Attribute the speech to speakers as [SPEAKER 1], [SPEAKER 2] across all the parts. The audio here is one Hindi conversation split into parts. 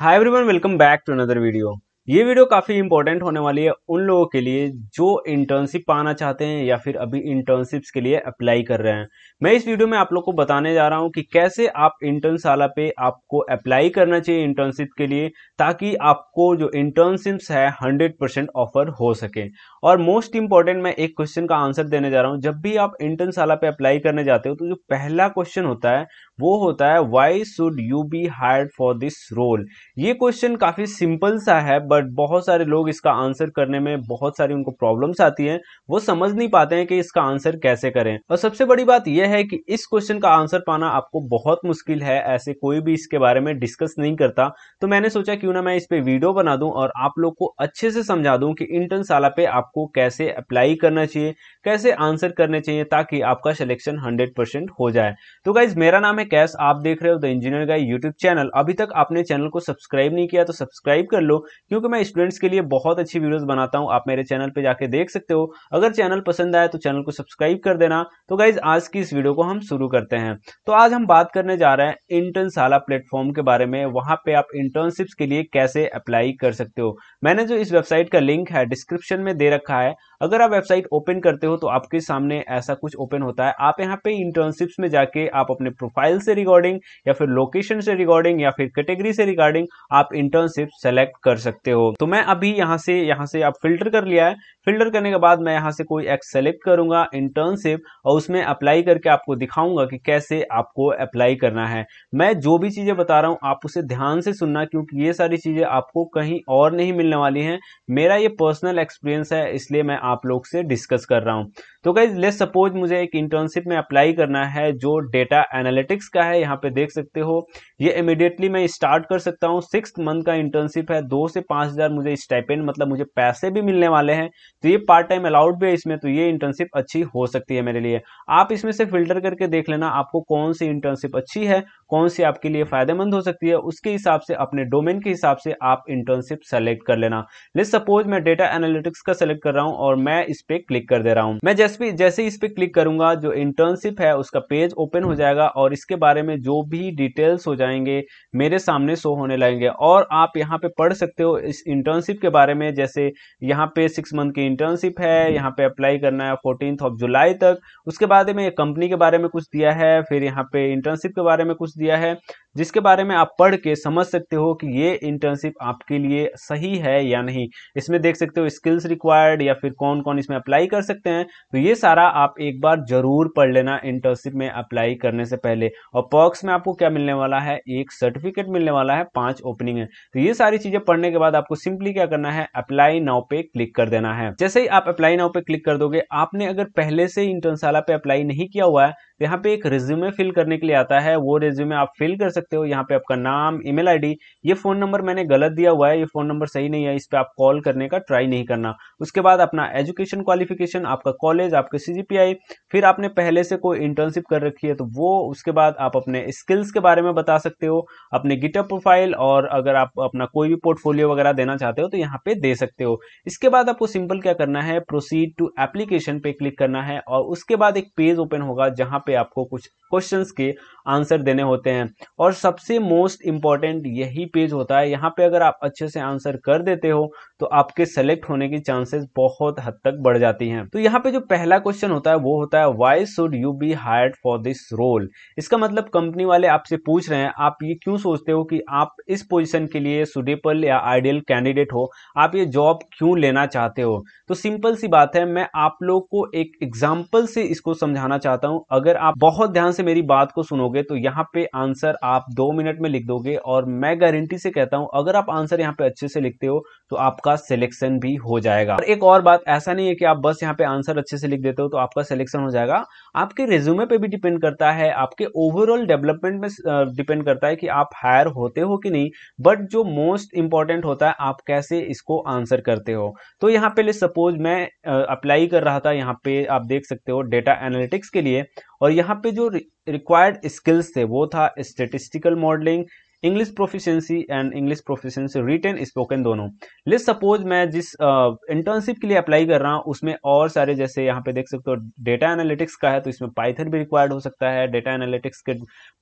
[SPEAKER 1] hi one welcome back to another video ये वीडियो काफ़ी इंपॉर्टेंट होने वाली है उन लोगों के लिए जो इंटर्नशिप पाना चाहते हैं या फिर अभी इंटर्नशिप्स के लिए अप्लाई कर रहे हैं मैं इस वीडियो में आप लोग को बताने जा रहा हूं कि कैसे आप इंटर्नशाला पे आपको अप्लाई करना चाहिए इंटर्नशिप के लिए ताकि आपको जो इंटर्नशिप्स है हंड्रेड परसेंट ऑफर हो सके और मोस्ट इंपॉर्टेंट मैं एक क्वेश्चन का आंसर देने जा रहा हूँ जब भी आप इंटर्नशाला पे अप्लाई करने जाते हो तो जो पहला क्वेश्चन होता है वो होता है why should you be hired for this role ये क्वेश्चन काफ़ी सिंपल सा है बट बहुत सारे लोग इसका आंसर करने में बहुत सारी उनको प्रॉब्लम्स आती हैं वो समझ नहीं पाते हैं कि इसका आंसर कैसे करें और सबसे बड़ी बात यह है कि इस क्वेश्चन का आंसर पाना आपको बहुत मुश्किल है ऐसे कोई भी इसके बारे में डिस्कस नहीं करता तो मैंने सोचा क्यों ना मैं इस पर वीडियो बना दूं और आप लोग को अच्छे से समझा दूं कि इंटर्न शाला पे आपको कैसे अप्लाई करना चाहिए कैसे आंसर करने चाहिए ताकि आपका सिलेक्शन हंड्रेड हो जाए तो गाइज मेरा नाम है है कैश आप देख रहे हो द इंजीनियर का यूट्यूब चैनल अभी तक आपने चैनल को सब्सक्राइब नहीं किया तो सब्सक्राइब कर लो क्योंकि मैं स्टूडेंट्स के लिए बहुत अच्छी वीडियोस बनाता हूं आप मेरे चैनल पे जाके देख सकते हो अगर चैनल पसंद आए तो चैनल को सब्सक्राइब कर देना तो गाइज आज की इस वीडियो को हम शुरू करते हैं तो आज हम बात करने जा रहे हैं इंटर्नशाला प्लेटफॉर्म के बारे में वहां पर आप इंटर्नशिप्स के लिए कैसे अप्लाई कर सकते हो मैंने जो इस वेबसाइट का लिंक है डिस्क्रिप्शन में दे रखा है अगर आप वेबसाइट ओपन करते हो तो आपके सामने ऐसा कुछ ओपन होता है आप यहाँ पे इंटर्नशिप्स में जाके आप अपने प्रोफाइल स्केल से रिगार्डिंग या फिर लोकेशन से रिगार्डिंग या फिर कैटेगरी से रिगार्डिंग आप इंटर्नशिप सेलेक्ट कर सकते हो तो मैं अभी यहाँ से यहाँ से आप फिल्टर कर लिया है फिल्टर करने के बाद मैं यहाँ से कोई एक्स सेलेक्ट करूंगा इंटर्नशिप और उसमें अप्लाई करके आपको दिखाऊंगा कि कैसे आपको अप्लाई करना है मैं जो भी चीज़ें बता रहा हूँ आप उसे ध्यान से सुनना क्योंकि ये सारी चीज़ें आपको कहीं और नहीं मिलने वाली हैं मेरा ये पर्सनल एक्सपीरियंस है इसलिए मैं आप लोग से डिस्कस कर रहा हूँ तो कहीं लेट सपोज मुझे एक इंटर्नशिप में अप्लाई करना है जो डेटा एनालिटिक्स का है यहाँ पे देख सकते हो ये इमिडिएटली मैं स्टार्ट कर सकता हूँ सिक्स मंथ का इंटर्नशिप है दो से पाँच हज़ार मुझे स्टाइपेंड मतलब मुझे पैसे भी मिलने वाले हैं तो ये पार्ट टाइम अलाउड भी है इसमें तो ये इंटर्नशिप अच्छी हो सकती है मेरे लिए आप इसमें से फिल्टर करके देख लेना आपको कौन सी इंटर्नशिप अच्छी है कौन सी आपके लिए फायदेमंद हो सकती है उसके हिसाब से अपने डोमेन के हिसाब से आप इंटर्नशिप सेलेक्ट कर लेना लेट सपोज मैं डेटा एनालिटिक्स का सेलेक्ट कर रहा हूँ और मैं इस पर क्लिक कर दे रहा हूँ मैं जैसे जैसे इस पर क्लिक करूंगा जो इंटर्नशिप है उसका पेज ओपन हो जाएगा और इसके बारे में जो भी डिटेल्स हो जाएंगे मेरे सामने शो होने लगेंगे और आप यहाँ पे पढ़ सकते हो इस इंटर्नशिप के बारे में जैसे यहाँ पे सिक्स मंथ की इंटर्नशिप है यहाँ पे अप्लाई करना है फोर्टीन ऑफ जुलाई तक उसके बाद में कंपनी के बारे में कुछ दिया है फिर यहाँ पे इंटर्नशिप के बारे में कुछ दिया है जिसके बारे में आप पढ़ के समझ सकते हो कि ये इंटर्नशिप आपके लिए सही है या नहीं इसमें देख सकते हो स्किल्स रिक्वायर्ड या फिर कौन कौन इसमें अप्लाई कर सकते हैं तो ये सारा आप एक बार जरूर पढ़ लेना इंटर्नशिप में अप्लाई करने से पहले और पॉक्स में आपको क्या मिलने वाला है एक सर्टिफिकेट मिलने वाला है पांच ओपनिंग है तो ये सारी चीजें पढ़ने के बाद आपको सिंपली क्या करना है अप्लाई नाउ पे क्लिक कर देना है जैसे ही आप अप्लाई नाउ पे क्लिक कर दोगे आपने अगर पहले से इंटर्नशाला पे अप्लाई नहीं किया हुआ है तो यहाँ पे एक रिज्यूमे फिल करने के लिए आता है वो रिज्यूमे आप फिल कर सकते हो यहाँ पे आपका नाम ईमेल आईडी ये फ़ोन नंबर मैंने गलत दिया हुआ है ये फ़ोन नंबर सही नहीं है इस पर आप कॉल करने का ट्राई नहीं करना उसके बाद अपना एजुकेशन क्वालिफिकेशन आपका कॉलेज आपके सी फिर आपने पहले से कोई इंटर्नशिप कर रखी है तो वो उसके बाद आप अपने स्किल्स के बारे में बता सकते हो अपने गिटअप प्रोफाइल और अगर आप अपना कोई भी पोर्टफोलियो वगैरह देना चाहते हो तो यहाँ पे दे सकते हो इसके बाद आपको सिंपल क्या करना है प्रोसीड टू एप्लीकेशन पे क्लिक करना है और उसके बाद एक पेज ओपन होगा जहाँ पे आपको कुछ क्वेश्चंस के आंसर देने होते हैं और सबसे मोस्ट इम्पॉर्टेंट यही पेज होता है यहाँ पे अगर आप अच्छे से आंसर कर देते हो तो आपके सेलेक्ट होने की चांसेस बहुत हद तक बढ़ जाती हैं तो यहाँ पे जो पहला क्वेश्चन होता है वो होता है why should you be hired for this role इसका मतलब कंपनी वाले आपसे पूछ रहे हैं आप ये क्यों सोचते हो कि आप इस पोजिशन के लिए सुटेबल या आइडियल कैंडिडेट हो आप ये जॉब क्यों लेना चाहते हो तो सिंपल सी बात है मैं आप लोग को एक एग्जाम्पल से इसको समझाना चाहता हूँ अगर अगर आप बहुत ध्यान से मेरी बात को सुनोगे तो यहाँ पे आंसर आप दो मिनट में लिख दोगे और मैं गारंटी से कहता हूं अगर आप आंसर यहाँ पे अच्छे से लिखते हो तो आपका सिलेक्शन भी हो जाएगा और एक और बात ऐसा नहीं है कि आप बस यहाँ पे आंसर अच्छे से लिख देते हो तो आपका सिलेक्शन हो जाएगा आपके रिज्यूमे पे भी डिपेंड करता है आपके ओवरऑल डेवलपमेंट में डिपेंड करता है कि आप हायर होते हो कि नहीं बट जो मोस्ट इंपॉर्टेंट होता है आप कैसे इसको आंसर करते हो तो यहाँ पे सपोज मैं अप्लाई कर रहा था यहाँ पे आप देख सकते हो डेटा एनालिटिक्स के लिए और यहाँ पे जो रिक्वायर्ड स्किल्स थे वो था statistical modelling English proficiency and English proficiency written spoken दोनों लिस सपोज मैं जिस इंटर्नशिप uh, के लिए अप्लाई कर रहा हूँ उसमें और सारे जैसे यहाँ पे देख सकते हो डेटा एनालिटिक्स का है तो इसमें पाइथन भी रिक्वायर्ड हो सकता है डेटा एनालिटिक्स के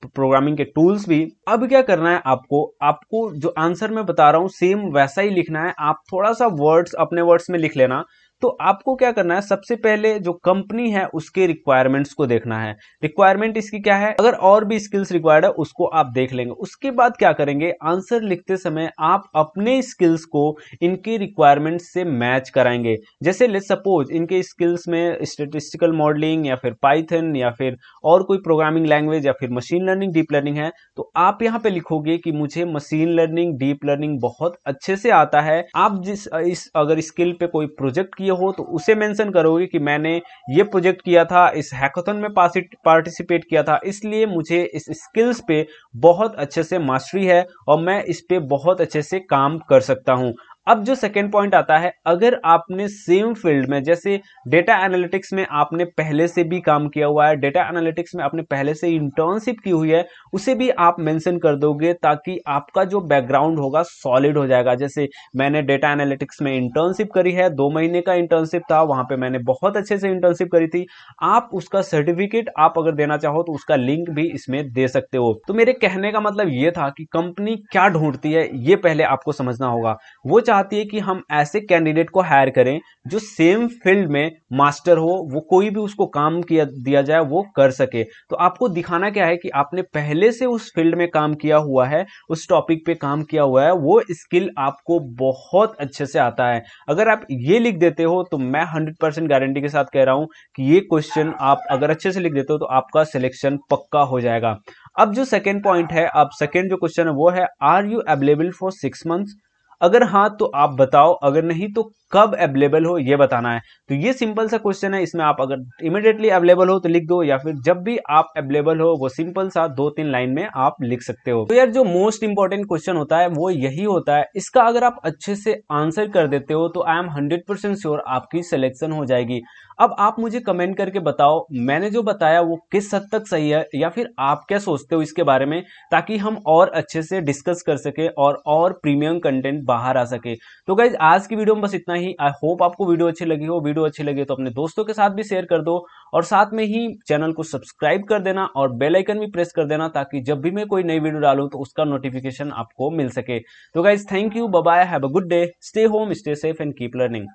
[SPEAKER 1] प्रोग्रामिंग के टूल्स भी अब क्या करना है आपको आपको जो आंसर मैं बता रहा हूँ सेम वैसा ही लिखना है आप थोड़ा सा वर्ड्स अपने वर्ड्स में लिख लेना तो आपको क्या करना है सबसे पहले जो कंपनी है उसके रिक्वायरमेंट्स को देखना है रिक्वायरमेंट इसकी क्या है अगर और भी स्किल्स रिक्वायर्ड है उसको आप देख लेंगे उसके बाद क्या करेंगे आंसर लिखते समय आप अपने स्किल्स को इनके रिक्वायरमेंट से मैच कराएंगे जैसे लेट सपोज इनके स्किल्स में स्टेटिस्टिकल मॉडलिंग या फिर पाइथन या फिर और कोई प्रोग्रामिंग लैंग्वेज या फिर मशीन लर्निंग डीप लर्निंग है तो आप यहाँ पे लिखोगे कि मुझे मशीन लर्निंग डीप लर्निंग बहुत अच्छे से आता है आप जिस इस अगर स्किल पे कोई प्रोजेक्ट किए हो तो उसे मेंशन करोगे कि मैंने ये प्रोजेक्ट किया था इस हैकोथन में पार्टिसिपेट किया था इसलिए मुझे इस स्किल्स पे बहुत अच्छे से मास्टरी है और मैं इस पे बहुत अच्छे से काम कर सकता हूँ अब जो सेकेंड पॉइंट आता है अगर आपने सेम फील्ड में जैसे डेटा एनालिटिक्स में आपने पहले से भी काम किया हुआ है डेटा एनालिटिक्स में आपने पहले से इंटर्नशिप की हुई है उसे भी आप मेंशन कर दोगे ताकि आपका जो बैकग्राउंड होगा सॉलिड हो जाएगा जैसे मैंने डेटा एनालिटिक्स में इंटर्नशिप करी है दो महीने का इंटर्नशिप था वहाँ पर मैंने बहुत अच्छे से इंटर्नशिप करी थी आप उसका सर्टिफिकेट आप अगर देना चाहो तो उसका लिंक भी इसमें दे सकते हो तो मेरे कहने का मतलब ये था कि कंपनी क्या ढूंढती है ये पहले आपको समझना होगा वो चाहती है कि हम ऐसे कैंडिडेट को हायर करें जो सेम फील्ड में मास्टर हो वो कोई भी उसको काम किया दिया जाए वो कर सके तो आपको दिखाना क्या है कि आपने पहले से उस फील्ड में काम किया हुआ है उस टॉपिक पे काम किया हुआ है वो स्किल आपको बहुत अच्छे से आता है अगर आप ये लिख देते हो तो मैं हंड्रेड गारंटी के साथ कह रहा हूँ कि ये क्वेश्चन आप अगर अच्छे से लिख देते हो तो आपका सिलेक्शन पक्का हो जाएगा अब जो सेकेंड पॉइंट है अब सेकेंड जो क्वेश्चन है वो है are you available for six months अगर हाँ तो आप बताओ अगर नहीं तो कब अवेलेबल हो ये बताना है तो ये सिंपल सा क्वेश्चन है इसमें आप अगर इमिडिएटली अवेलेबल हो तो लिख दो या फिर जब भी आप अवेलेबल हो वो सिंपल सा दो तीन लाइन में आप लिख सकते हो तो यार जो मोस्ट इंपॉर्टेंट क्वेश्चन होता है वो यही होता है इसका अगर आप अच्छे से आंसर कर देते हो तो I am hundred percent sure आपकी सिलेक्शन हो जाएगी अब आप मुझे कमेंट करके बताओ मैंने जो बताया वो किस हद तक सही है या फिर आप क्या सोचते हो इसके बारे में ताकि हम और अच्छे से डिस्कस कर सके और और प्रीमियम कंटेंट बाहर आ सके तो गाइज आज की वीडियो में बस इतना ही ही आई होप आपको वीडियो अच्छी लगी हो वीडियो अच्छी लगी तो अपने दोस्तों के साथ भी शेयर कर दो और साथ में ही चैनल को सब्सक्राइब कर देना और बेल आइकन भी प्रेस कर देना ताकि जब भी मैं कोई नई वीडियो डालू तो उसका नोटिफिकेशन आपको मिल सके तो guys thank you bye have a good day stay home stay safe and keep learning